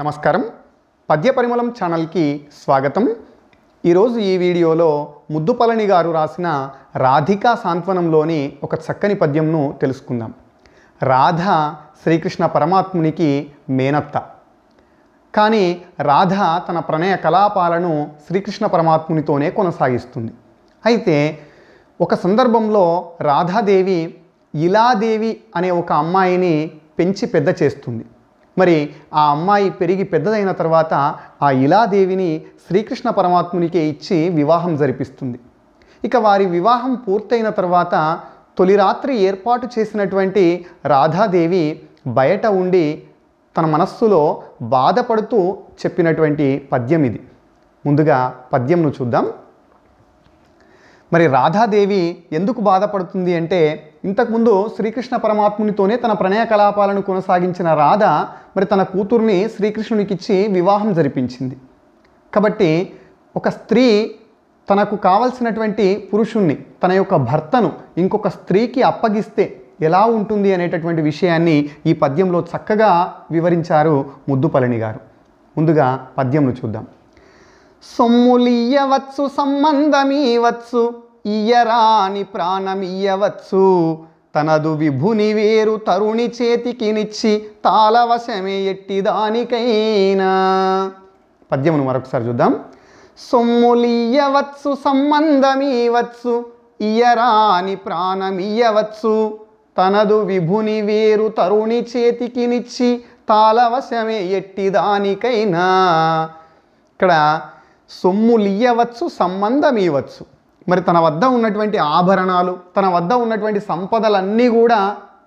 నమస్కారం పద్య పరిమళం ఛానల్కి స్వాగతం ఈరోజు ఈ వీడియోలో ముద్దుపళని గారు రాసిన రాధికా సాంత్వనంలోని ఒక చక్కని పద్యంను తెలుసుకుందాం రాధ శ్రీకృష్ణ పరమాత్మునికి మేనత్త కానీ రాధ తన ప్రణయ కలాపాలను శ్రీకృష్ణ పరమాత్మునితోనే కొనసాగిస్తుంది అయితే ఒక సందర్భంలో రాధాదేవి ఇలాదేవి అనే ఒక అమ్మాయిని పెంచి పెద్ద చేస్తుంది మరి ఆ అమ్మాయి పెరిగి పెద్దదైన తర్వాత ఆ ఇలాదేవిని శ్రీకృష్ణ పరమాత్మునికే ఇచ్చి వివాహం జరిపిస్తుంది ఇక వారి వివాహం పూర్తయిన తర్వాత తొలి రాత్రి ఏర్పాటు చేసినటువంటి రాధాదేవి బయట ఉండి తన మనస్సులో బాధపడుతూ చెప్పినటువంటి పద్యం ఇది ముందుగా పద్యంను చూద్దాం మరి రాధాదేవి ఎందుకు బాధపడుతుంది అంటే ఇంతకుముందు శ్రీకృష్ణ పరమాత్మునితోనే తన ప్రణయ కలాపాలను కొనసాగించిన రాధ మరి తన కూతుర్ని శ్రీకృష్ణునికిచ్చి వివాహం జరిపించింది కాబట్టి ఒక స్త్రీ తనకు కావలసినటువంటి పురుషుణ్ణి తన యొక్క భర్తను ఇంకొక స్త్రీకి అప్పగిస్తే ఎలా ఉంటుంది అనేటటువంటి విషయాన్ని ఈ పద్యంలో చక్కగా వివరించారు ముద్దుపళని గారు ముందుగా పద్యంను చూద్దాం సొమ్ములియవచ్చు సంబంధమీవచ్చు ఇయ్యరాని ప్రాణమియవచ్చు తనదు విభుని వేరు తరుణి చేతికినిచ్చి తాళవశమే ఎట్టి దానికైనా పద్యమును మరొకసారి చూద్దాం సొమ్ములియవచ్చు సంబంధమీవచ్చు ఇయ్యరాని ప్రాణమియవచ్చు తనదు విభుని వేరు తరుణి చేతికినిచ్చి తాళవశమే ఎట్టి దానికైనా ఇక్కడ సొమ్ములియ్యవచ్చు సంబంధం ఇవ్వచ్చు మరి తన వద్ద ఉన్నటువంటి ఆభరణాలు తన వద్ద ఉన్నటువంటి సంపదలన్నీ కూడా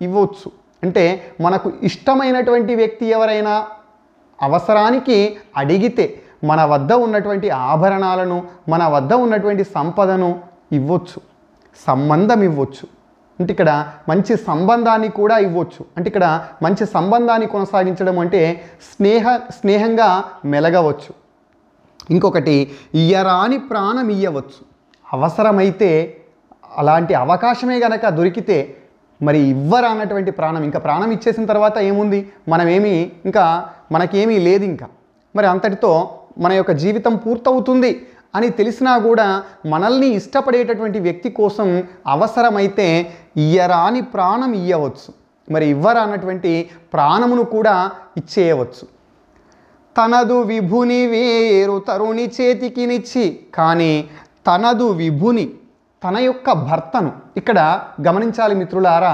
ఇవ్వచ్చు అంటే మనకు ఇష్టమైనటువంటి వ్యక్తి ఎవరైనా అవసరానికి అడిగితే మన వద్ద ఉన్నటువంటి ఆభరణాలను మన వద్ద ఉన్నటువంటి సంపదను ఇవ్వచ్చు సంబంధం ఇవ్వచ్చు అంటే ఇక్కడ మంచి సంబంధాన్ని కూడా ఇవ్వచ్చు అంటే ఇక్కడ మంచి సంబంధాన్ని కొనసాగించడం అంటే స్నేహ స్నేహంగా మెలగవచ్చు ఇంకొకటి ఇయ్యరాని ప్రాణం ఇయ్యవచ్చు అవసరమైతే అలాంటి అవకాశమే గనక దొరికితే మరి ఇవ్వరా అన్నటువంటి ప్రాణం ఇంకా ప్రాణం ఇచ్చేసిన తర్వాత ఏముంది మనమేమి ఇంకా మనకేమీ లేదు ఇంకా మరి అంతటితో మన యొక్క జీవితం పూర్తవుతుంది అని తెలిసినా కూడా మనల్ని ఇష్టపడేటటువంటి వ్యక్తి కోసం అవసరమైతే ఇయ్యరాని ప్రాణం ఇయ్యవచ్చు మరి ఇవ్వరా అన్నటువంటి ప్రాణమును కూడా ఇచ్చేయవచ్చు తనదు విభుని వేరు తరుణి చేతికి నిచ్చి కానీ తనదు విభుని తన యొక్క భర్తను ఇక్కడ గమనించాలి మిత్రులారా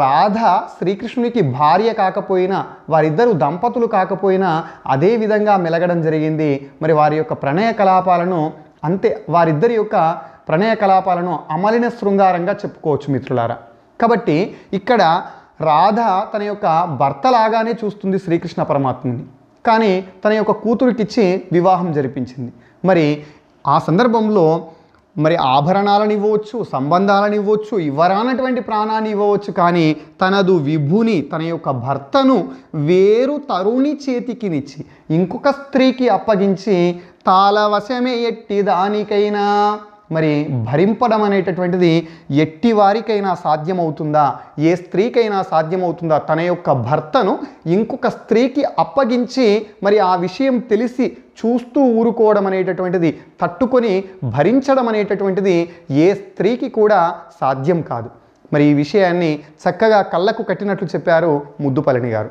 రాధ శ్రీకృష్ణునికి భార్య కాకపోయినా వారిద్దరు దంపతులు కాకపోయినా అదే విధంగా మెలగడం జరిగింది మరి వారి యొక్క ప్రణయ కలాపాలను అంతే వారిద్దరి యొక్క ప్రణయ కలాపాలను అమలిన శృంగారంగా చెప్పుకోవచ్చు మిత్రులారా కాబట్టి ఇక్కడ రాధ తన యొక్క భర్తలాగానే చూస్తుంది శ్రీకృష్ణ పరమాత్మని కానీ తన యొక్క కూతురికిచ్చి వివాహం జరిపించింది మరి ఆ సందర్భంలో మరి ఆభరణాలను ఇవ్వవచ్చు సంబంధాలను ఇవ్వచ్చు ఇవ్వరానటువంటి ప్రాణాన్ని ఇవ్వవచ్చు కానీ తనదు విభుని తన యొక్క భర్తను వేరు తరుణి చేతికినిచ్చి ఇంకొక స్త్రీకి అప్పగించి తాళవశమే ఎట్టి దానికైనా మరి భరింపడం అనేటటువంటిది ఎట్టి వారికైనా సాధ్యమవుతుందా ఏ స్త్రీకైనా సాధ్యమవుతుందా తన యొక్క భర్తను ఇంకొక స్త్రీకి అప్పగించి మరి ఆ విషయం తెలిసి చూస్తూ ఊరుకోవడం అనేటటువంటిది తట్టుకొని భరించడం అనేటటువంటిది ఏ స్త్రీకి కూడా సాధ్యం కాదు మరి ఈ విషయాన్ని చక్కగా కళ్ళకు కట్టినట్లు చెప్పారు ముద్దుపల్లిని గారు